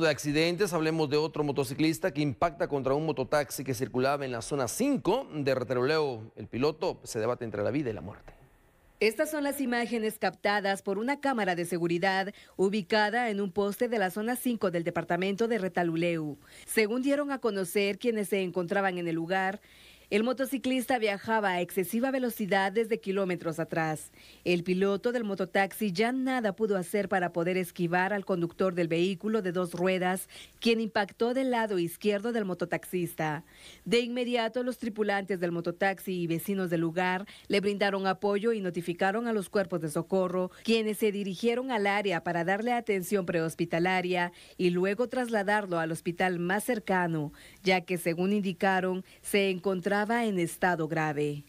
de accidentes, hablemos de otro motociclista que impacta contra un mototaxi que circulaba en la zona 5 de Retaluleu. El piloto se debate entre la vida y la muerte. Estas son las imágenes captadas por una cámara de seguridad ubicada en un poste de la zona 5 del departamento de Retaluleu. Según dieron a conocer quienes se encontraban en el lugar, el motociclista viajaba a excesiva velocidad desde kilómetros atrás. El piloto del mototaxi ya nada pudo hacer para poder esquivar al conductor del vehículo de dos ruedas, quien impactó del lado izquierdo del mototaxista. De inmediato, los tripulantes del mototaxi y vecinos del lugar le brindaron apoyo y notificaron a los cuerpos de socorro, quienes se dirigieron al área para darle atención prehospitalaria y luego trasladarlo al hospital más cercano, ya que según indicaron, se encontraba estaba en estado grave.